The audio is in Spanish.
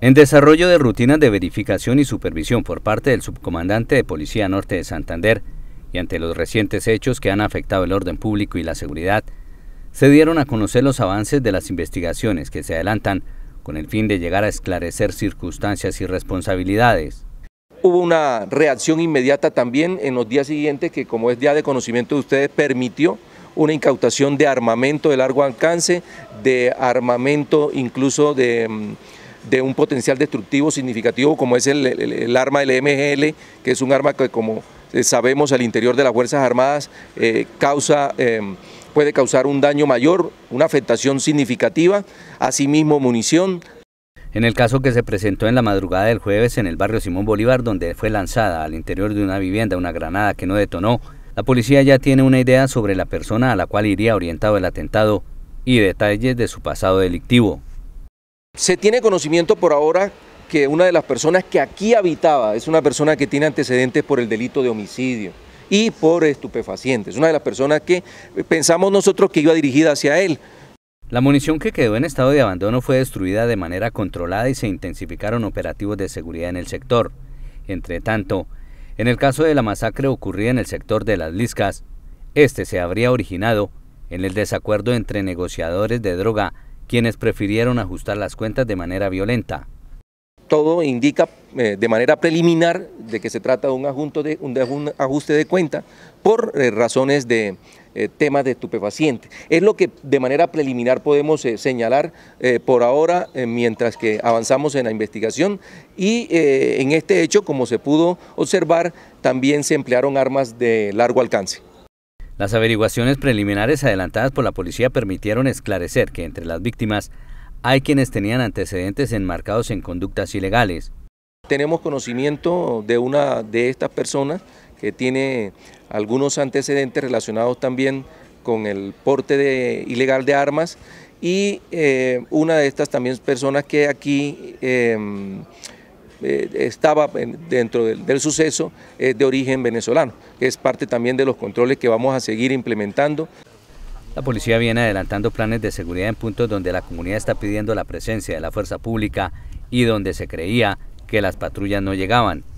En desarrollo de rutinas de verificación y supervisión por parte del subcomandante de Policía Norte de Santander y ante los recientes hechos que han afectado el orden público y la seguridad, se dieron a conocer los avances de las investigaciones que se adelantan con el fin de llegar a esclarecer circunstancias y responsabilidades. Hubo una reacción inmediata también en los días siguientes que, como es día de conocimiento de ustedes, permitió una incautación de armamento de largo alcance, de armamento incluso de mm, de un potencial destructivo significativo como es el, arma del MGL, que es un arma que como eh, sabemos al interior de las Fuerzas Armadas eh, causa, eh, puede causar un daño mayor, una afectación significativa, asimismo munición. En el caso que se presentó en la madrugada del jueves en el barrio Simón Bolívar, donde fue lanzada al interior de una vivienda una granada que no detonó, la policía ya tiene una idea sobre la persona a la cual iría orientado el atentado y detalles de su pasado delictivo. Se tiene conocimiento por ahora que una de las personas que aquí habitaba es una persona que tiene antecedentes por el delito de homicidio y por estupefacientes. Una de las personas que eh, pensamos nosotros que iba dirigida hacia él. La munición que quedó en estado de abandono fue destruida de manera controlada y se intensificaron operativos de seguridad en el sector. Entre tanto, en el caso de la masacre ocurrida en el sector de las Liscas, este se habría originado en el desacuerdo entre negociadores de droga quienes prefirieron ajustar las cuentas de manera violenta. Todo indica eh, de manera preliminar de que se trata de un, ajuste de cuenta por eh, razones de eh, temas de estupefaciente. Es lo que de manera preliminar podemos señalar por ahora mientras que avanzamos en la investigación y en este hecho, como se pudo observar, también se emplearon armas de largo alcance. Las averiguaciones preliminares adelantadas por la policía permitieron esclarecer que entre las víctimas hay quienes tenían antecedentes enmarcados en conductas ilegales. Tenemos conocimiento de una de estas personas que tiene algunos antecedentes relacionados también con el porte ilegal de armas y eh, una de estas también personas que aquí eh, eh, estaba dentro del, suceso es de origen venezolano, que es parte también de los controles que vamos a seguir implementando. La policía viene adelantando planes de seguridad en puntos donde la comunidad está pidiendo la presencia de la fuerza pública y donde se creía que las patrullas no llegaban.